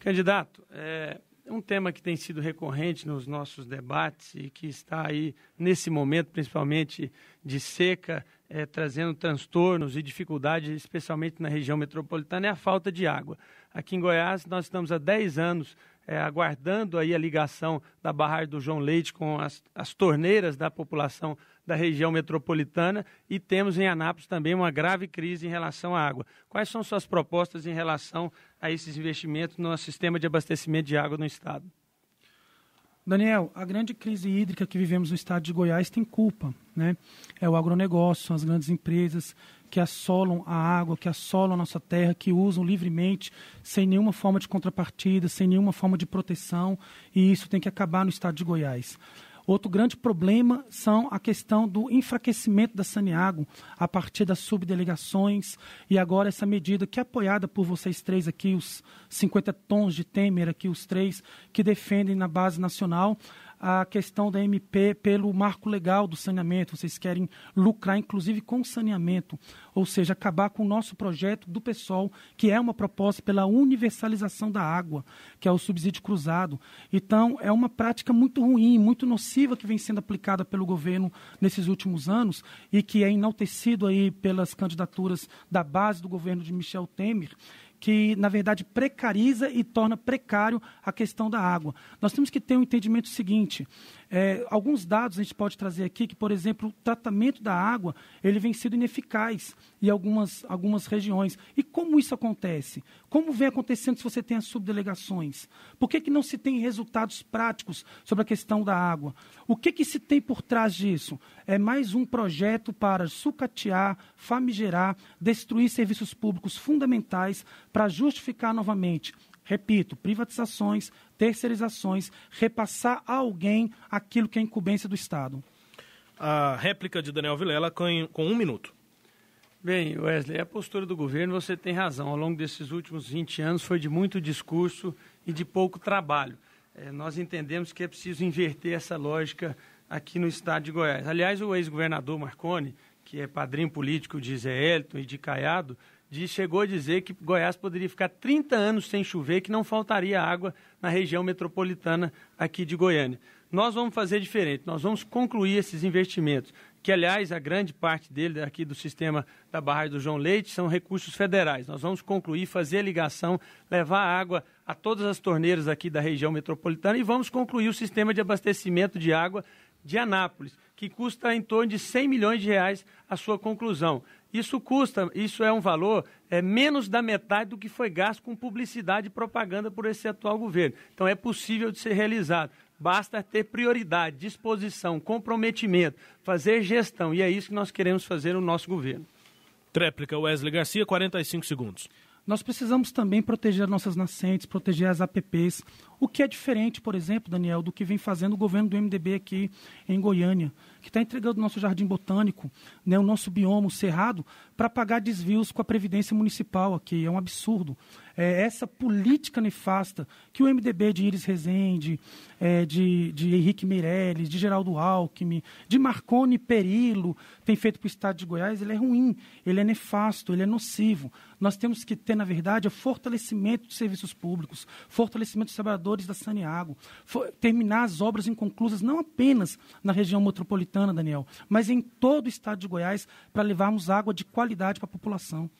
Candidato, é um tema que tem sido recorrente nos nossos debates e que está aí, nesse momento, principalmente de seca, é, trazendo transtornos e dificuldades, especialmente na região metropolitana, é a falta de água. Aqui em Goiás, nós estamos há 10 anos é, aguardando aí a ligação da barragem do João Leite com as, as torneiras da população da região metropolitana e temos em Anápolis também uma grave crise em relação à água. Quais são suas propostas em relação a esses investimentos no sistema de abastecimento de água no Estado? Daniel, a grande crise hídrica que vivemos no estado de Goiás tem culpa. Né? É o agronegócio, são as grandes empresas que assolam a água, que assolam a nossa terra, que usam livremente, sem nenhuma forma de contrapartida, sem nenhuma forma de proteção, e isso tem que acabar no estado de Goiás. Outro grande problema são a questão do enfraquecimento da Saniago a partir das subdelegações e agora essa medida que é apoiada por vocês três aqui, os 50 tons de Temer aqui, os três que defendem na base nacional, a questão da MP pelo marco legal do saneamento. Vocês querem lucrar, inclusive, com o saneamento, ou seja, acabar com o nosso projeto do PSOL, que é uma proposta pela universalização da água, que é o subsídio cruzado. Então, é uma prática muito ruim, muito nociva que vem sendo aplicada pelo governo nesses últimos anos e que é enaltecido aí pelas candidaturas da base do governo de Michel Temer que, na verdade, precariza e torna precário a questão da água. Nós temos que ter um entendimento seguinte. É, alguns dados a gente pode trazer aqui que, por exemplo, o tratamento da água ele vem sendo ineficaz em algumas, algumas regiões. E como isso acontece? Como vem acontecendo se você tem as subdelegações? Por que, que não se tem resultados práticos sobre a questão da água? O que, que se tem por trás disso? É mais um projeto para sucatear, famigerar, destruir serviços públicos fundamentais para justificar novamente, repito, privatizações, terceirizações, repassar a alguém aquilo que é incumbência do Estado. A réplica de Daniel Vilela com, com um minuto. Bem, Wesley, é a postura do governo, você tem razão. Ao longo desses últimos 20 anos foi de muito discurso e de pouco trabalho. É, nós entendemos que é preciso inverter essa lógica aqui no estado de Goiás. Aliás, o ex-governador Marconi, que é padrinho político de Zé Elton e de Caiado, de chegou a dizer que Goiás poderia ficar 30 anos sem chover, que não faltaria água na região metropolitana aqui de Goiânia. Nós vamos fazer diferente, nós vamos concluir esses investimentos, que aliás a grande parte dele aqui do sistema da barragem do João Leite são recursos federais. Nós vamos concluir, fazer a ligação, levar água a todas as torneiras aqui da região metropolitana e vamos concluir o sistema de abastecimento de água de Anápolis, que custa em torno de 100 milhões de reais a sua conclusão. Isso custa, isso é um valor é, menos da metade do que foi gasto com publicidade e propaganda por esse atual governo. Então é possível de ser realizado. Basta ter prioridade, disposição, comprometimento, fazer gestão. E é isso que nós queremos fazer no nosso governo. Tréplica, Wesley Garcia, 45 segundos nós precisamos também proteger nossas nascentes, proteger as APPs, o que é diferente, por exemplo, Daniel, do que vem fazendo o governo do MDB aqui em Goiânia, que está entregando o nosso jardim botânico, né, o nosso bioma, o cerrado, para pagar desvios com a Previdência Municipal aqui. É um absurdo. É essa política nefasta que o MDB de Iris Rezende, é, de, de Henrique Meirelles, de Geraldo Alckmin, de Marconi Perillo tem feito para o Estado de Goiás, ele é ruim, ele é nefasto, ele é nocivo. Nós temos que ter, na verdade, o fortalecimento de serviços públicos, fortalecimento dos trabalhadores da Saniago, terminar as obras inconclusas não apenas na região metropolitana, Daniel, mas em todo o estado de Goiás, para levarmos água de qualidade para a população.